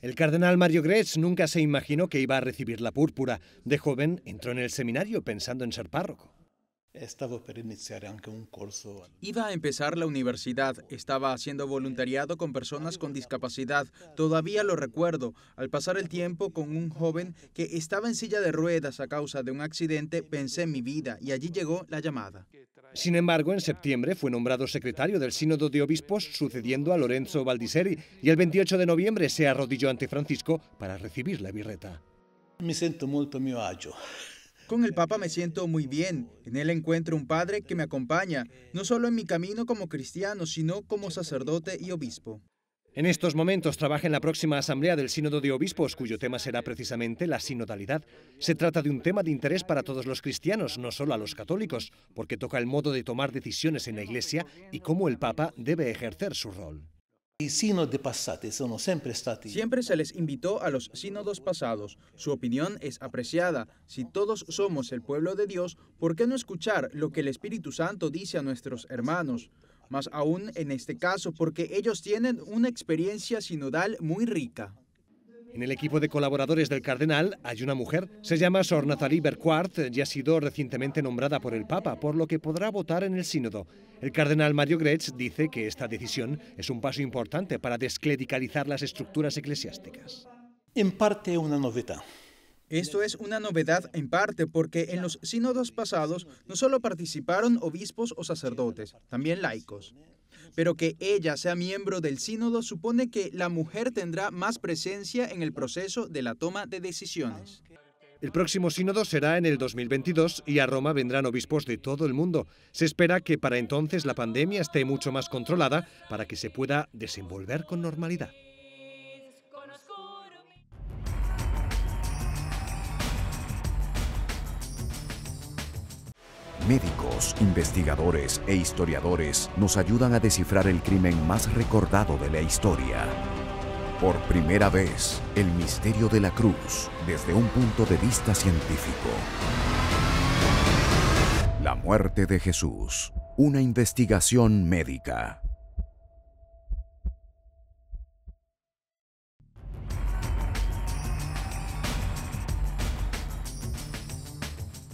El cardenal Mario Gretz nunca se imaginó que iba a recibir la púrpura. De joven entró en el seminario pensando en ser párroco. Estaba iniciar un Iba a empezar la universidad, estaba haciendo voluntariado con personas con discapacidad. Todavía lo recuerdo, al pasar el tiempo con un joven que estaba en silla de ruedas a causa de un accidente, pensé en mi vida y allí llegó la llamada. Sin embargo, en septiembre fue nombrado secretario del Sínodo de Obispos, sucediendo a Lorenzo Valdiseri, y el 28 de noviembre se arrodilló ante Francisco para recibir la birreta. Me siento muy mi con el Papa me siento muy bien. En él encuentro un padre que me acompaña, no solo en mi camino como cristiano, sino como sacerdote y obispo. En estos momentos trabaja en la próxima asamblea del Sínodo de Obispos, cuyo tema será precisamente la sinodalidad. Se trata de un tema de interés para todos los cristianos, no solo a los católicos, porque toca el modo de tomar decisiones en la Iglesia y cómo el Papa debe ejercer su rol. Siempre se les invitó a los sínodos pasados. Su opinión es apreciada. Si todos somos el pueblo de Dios, ¿por qué no escuchar lo que el Espíritu Santo dice a nuestros hermanos? Más aún en este caso, porque ellos tienen una experiencia sinodal muy rica. En el equipo de colaboradores del cardenal hay una mujer. Se llama Sor Nathalie Berquart y ha sido recientemente nombrada por el Papa, por lo que podrá votar en el sínodo. El cardenal Mario Gretz dice que esta decisión es un paso importante para desclericalizar las estructuras eclesiásticas. En parte una novedad. Esto es una novedad en parte porque en los sínodos pasados no solo participaron obispos o sacerdotes, también laicos. Pero que ella sea miembro del sínodo supone que la mujer tendrá más presencia en el proceso de la toma de decisiones. El próximo sínodo será en el 2022 y a Roma vendrán obispos de todo el mundo. Se espera que para entonces la pandemia esté mucho más controlada para que se pueda desenvolver con normalidad. Médicos, investigadores e historiadores nos ayudan a descifrar el crimen más recordado de la historia. Por primera vez, el misterio de la cruz desde un punto de vista científico. La muerte de Jesús, una investigación médica.